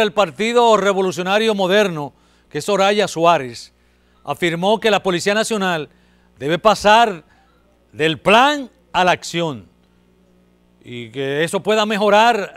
El Partido Revolucionario Moderno, que es Soraya Suárez, afirmó que la Policía Nacional debe pasar del plan a la acción y que eso pueda mejorar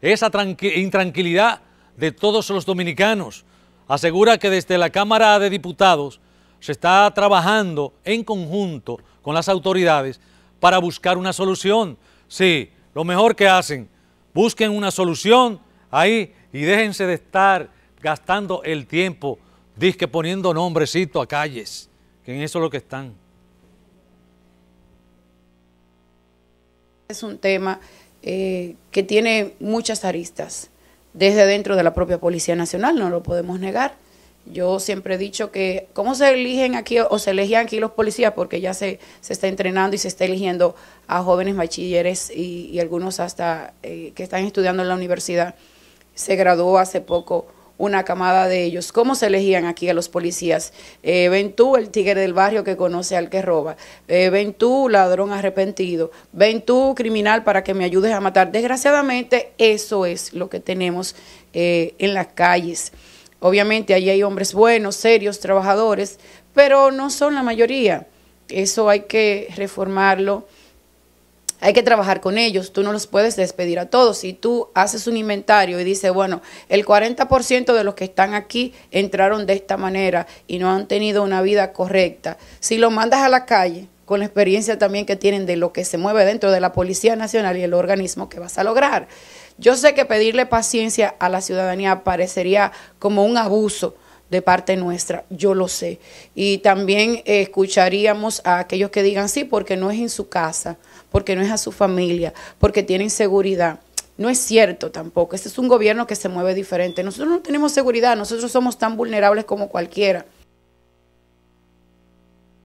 esa intranquilidad de todos los dominicanos. Asegura que desde la Cámara de Diputados se está trabajando en conjunto con las autoridades para buscar una solución. Sí, lo mejor que hacen, busquen una solución ahí y déjense de estar gastando el tiempo, disque poniendo nombrecito a calles, que en eso es lo que están. Es un tema eh, que tiene muchas aristas, desde dentro de la propia Policía Nacional, no lo podemos negar. Yo siempre he dicho que cómo se eligen aquí o se elegían aquí los policías, porque ya se, se está entrenando y se está eligiendo a jóvenes bachilleres y, algunos hasta eh, que están estudiando en la universidad se graduó hace poco una camada de ellos. ¿Cómo se elegían aquí a los policías? Eh, ven tú el tigre del barrio que conoce al que roba. Eh, ven tú ladrón arrepentido. Ven tú criminal para que me ayudes a matar. Desgraciadamente eso es lo que tenemos eh, en las calles. Obviamente allí hay hombres buenos, serios, trabajadores, pero no son la mayoría. Eso hay que reformarlo hay que trabajar con ellos, tú no los puedes despedir a todos. Si tú haces un inventario y dices, bueno, el 40% de los que están aquí entraron de esta manera y no han tenido una vida correcta, si lo mandas a la calle, con la experiencia también que tienen de lo que se mueve dentro de la Policía Nacional y el organismo que vas a lograr. Yo sé que pedirle paciencia a la ciudadanía parecería como un abuso, de parte nuestra, yo lo sé. Y también eh, escucharíamos a aquellos que digan sí, porque no es en su casa, porque no es a su familia, porque tienen seguridad. No es cierto tampoco. Este es un gobierno que se mueve diferente. Nosotros no tenemos seguridad, nosotros somos tan vulnerables como cualquiera.